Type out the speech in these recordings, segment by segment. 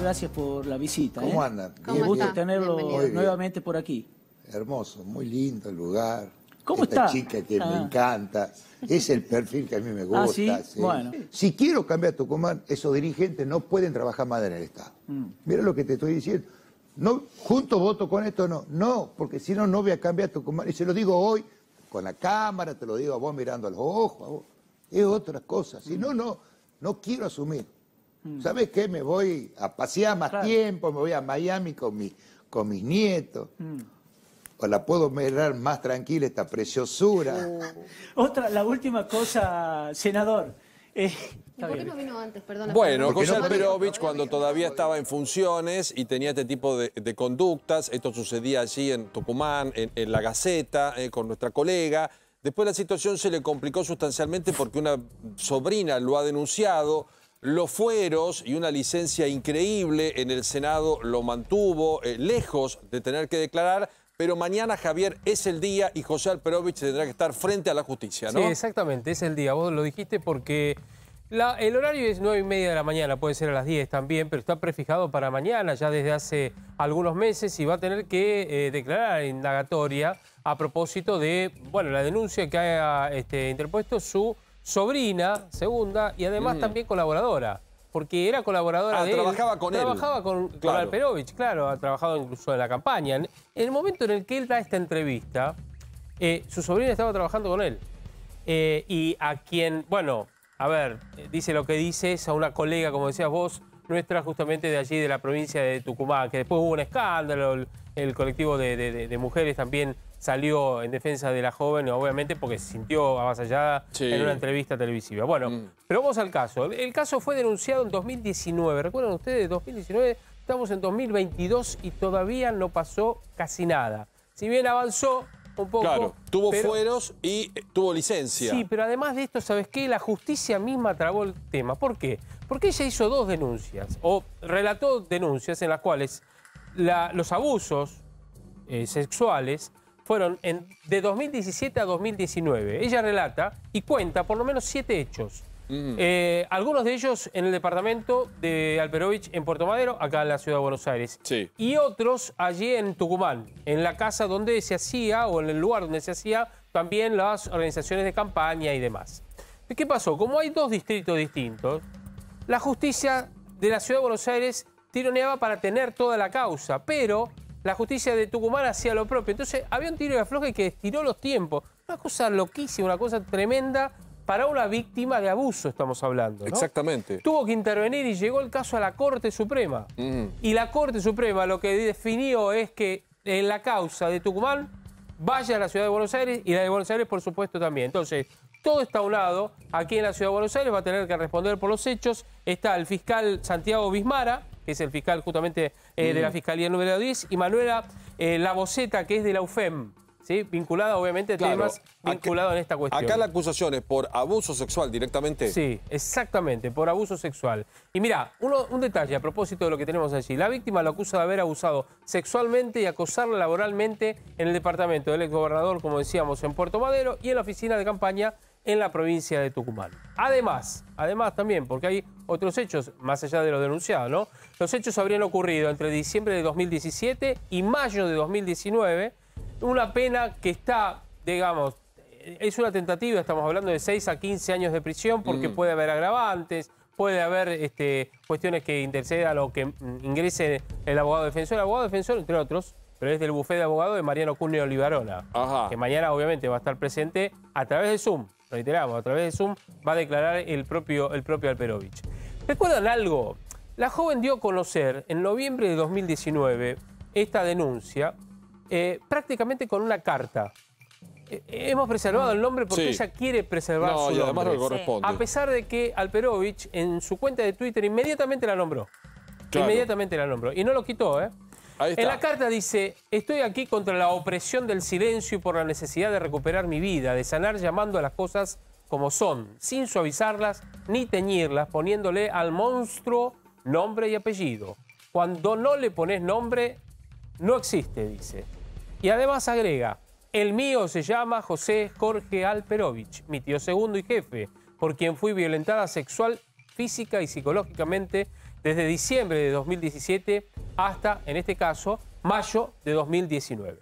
gracias por la visita. ¿Cómo eh? andan? ¿Cómo tenerlo nuevamente por aquí. Hermoso, muy lindo el lugar. ¿Cómo Esta chica que me ah. encanta. Es el perfil que a mí me ah, gusta. sí? Bueno. Si quiero cambiar Tucumán, esos dirigentes no pueden trabajar más en el Estado. Mm. Mira lo que te estoy diciendo. No, junto voto con esto, no. No, porque si no, no voy a cambiar Tucumán. Y se lo digo hoy con la cámara, te lo digo a vos mirando a los ojos. A vos. Es otra cosa. Si no, no, no quiero asumir. Mm. ¿Sabes qué? Me voy a pasear más tiempo, me voy a Miami con, mi, con mis nietos. Mm. O la puedo mirar más tranquila esta preciosura. Uh. Otra, la última cosa, senador. Eh, ¿Por qué no vino antes? bueno, José cuando todavía estaba en funciones y tenía este tipo de, conductas, esto sucedía allí en Tucumán, en, La Gaceta, eh, con nuestra colega. Después la situación se le complicó sustancialmente porque una sobrina lo ha denunciado los fueros y una licencia increíble en el Senado lo mantuvo eh, lejos de tener que declarar. Pero mañana, Javier, es el día y José Alperovich tendrá que estar frente a la justicia, ¿no? Sí, exactamente, es el día. Vos lo dijiste porque el horario es nueve y media de la mañana, puede ser a las 10 también, pero está prefijado para mañana ya desde hace algunos meses y va a tener que eh, declarar indagatoria a propósito de, bueno, la denuncia que ha este, interpuesto su sobrina, segunda, y además mm. también colaboradora. Porque era colaboradora ah, de trabajaba él, con trabajaba con, claro. con claro, ha trabajado incluso en la campaña. En, el momento en el que él da esta entrevista, eh, su sobrina estaba trabajando con él. Eh, y a quien, bueno, a ver, eh, dice lo que dices a una colega, como decías vos, nuestra justamente de allí, de la provincia de Tucumán, que después hubo un escándalo, el, colectivo de mujeres también salió en defensa de la joven, obviamente porque se sintió avasallada en una entrevista televisiva. Bueno, mm. pero vamos al caso. El caso fue denunciado en 2019. ¿Recuerdan ustedes? 2019, estamos en 2022 y todavía no pasó casi nada. Si bien avanzó un poco... Claro, tuvo fueros y eh, tuvo licencia. Sí, pero además de esto, ¿sabes qué? La justicia misma trabó el tema. ¿Por qué? Porque ella hizo dos denuncias, o relató denuncias en las cuales los abusos eh, sexuales fueron de 2017 a 2019. Ella relata y cuenta por lo menos siete hechos. Mm. Eh, algunos de ellos en el departamento de Alperovich en Puerto Madero, acá en la ciudad de Buenos Aires. Y otros allí en Tucumán, en la casa donde se hacía o en el lugar donde se hacía también las organizaciones de campaña y demás. ¿Qué pasó? Como hay dos distritos distintos, la justicia de la ciudad de Buenos Aires tironeaba para tener toda la causa, pero la justicia de Tucumán hacía lo propio. Entonces había un tiro de afloje que estiró los tiempos. Una cosa loquísima, una cosa tremenda para una víctima de abuso, estamos hablando. Exactamente. Tuvo que intervenir y llegó el caso a la Corte Suprema. Y la Corte Suprema lo que definió es que en la causa de Tucumán vaya a la ciudad de Buenos Aires y la de Buenos Aires, por supuesto, también. Entonces, todo está a un lado... Aquí en la ciudad de Buenos Aires va a tener que responder por los hechos. Está el fiscal Santiago Bismara, que es el fiscal justamente eh, de la mm. Fiscalía número 10, y Manuela eh, la boceta que es de la UFEM. ¿Sí? Vinculada, obviamente, a temas vinculados en esta cuestión. Acá la acusación es por abuso sexual directamente. Sí, exactamente, por abuso sexual. Y mira, un detalle a propósito de lo que tenemos allí. La víctima lo acusa de haber abusado sexualmente y acosarla laboralmente en el departamento del exgobernador, como decíamos, en Puerto Madero y en la oficina de campaña en la provincia de Tucumán. Además, además también, porque hay otros hechos, más allá de lo denunciado, ¿no? Los hechos habrían ocurrido entre diciembre de 2017 y mayo de 2019, una pena que está, digamos, es una tentativa, estamos hablando de 6 a 15 años de prisión porque mm. puede haber agravantes, puede haber este, cuestiones que intercedan o que mm, ingrese el abogado defensor, el abogado defensor, entre otros, pero es del bufé de abogado de Mariano Cuneo Olivarona, que mañana obviamente va a estar presente a través de Zoom, reiteramos, a través de Zoom va a declarar el propio, el propio Alperovich. ¿Recuerdan algo? La joven dio a conocer en noviembre de 2019 esta denuncia eh, prácticamente con una carta. Eh, hemos preservado el nombre porque ella quiere preservar A pesar de que Alperovich en su cuenta de Twitter inmediatamente la nombró. Inmediatamente la nombró. Y no lo quitó, ¿eh? En la carta dice, estoy aquí contra la opresión del silencio y por la necesidad de recuperar mi vida, de sanar llamando a las cosas como son, sin suavizarlas ni teñirlas, poniéndole al monstruo nombre y apellido. Cuando no le pones nombre, no existe, dice. Y además agrega, el mío se llama José Jorge Alperovich, mi tío segundo y jefe, por quien fui violentada sexual, física y psicológicamente desde diciembre de 2017 hasta, en este caso, mayo de 2019.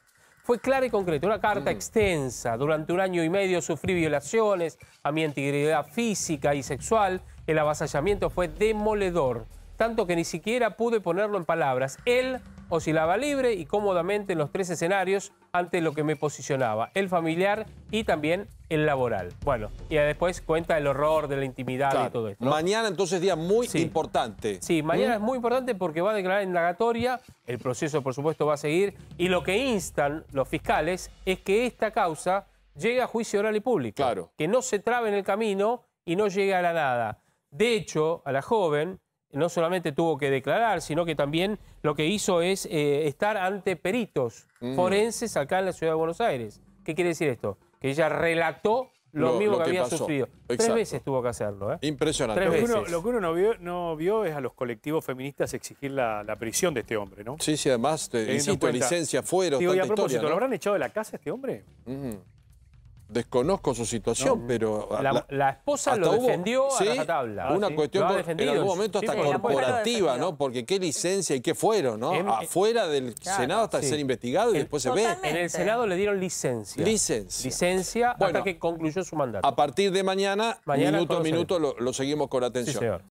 Fue clara y concreta, una carta mm. extensa. Durante un año y medio sufrí violaciones a mi integridad física y sexual. El avasallamiento fue demoledor, tanto que ni siquiera pude ponerlo en palabras. Él oscilaba libre y cómodamente en los tres escenarios ante lo que me posicionaba, el familiar y también el laboral. Bueno, y después cuenta el horror de la intimidad y todo esto. Mañana entonces día muy importante. Sí, mañana ¿Mm? es muy importante porque va a declarar en indagatoria, el proceso por supuesto va a seguir, y lo que instan los fiscales es que esta causa llegue a juicio oral y público. Claro. Que no se trabe en el camino y no llegue a la nada. De hecho, a la joven no solamente tuvo que declarar, sino que también lo que hizo es eh, estar ante peritos mm. forenses acá en la ciudad de Buenos Aires. ¿Qué quiere decir esto? Que ella relató lo, mismo que, había sufrido. Tres veces tuvo que hacerlo. ¿eh? Impresionante. Lo, que uno, no, vio, es a los colectivos feministas exigir la, prisión de este hombre, ¿no? Sí, sí, además, te, insisto, licencia, fuera. Digo, y a propósito, ¿lo habrán echado de la casa este hombre? desconozco su situación, pero... La, esposa lo defendió a la tabla, Una cuestión en algún momento hasta corporativa, ¿no? Porque qué licencia y qué fueron, ¿no? Afuera del Senado hasta ser investigado y después se ve. En el Senado le dieron licencia. Licencia. Licencia hasta que concluyó su mandato. A partir de mañana, minuto a minuto, lo, seguimos con atención.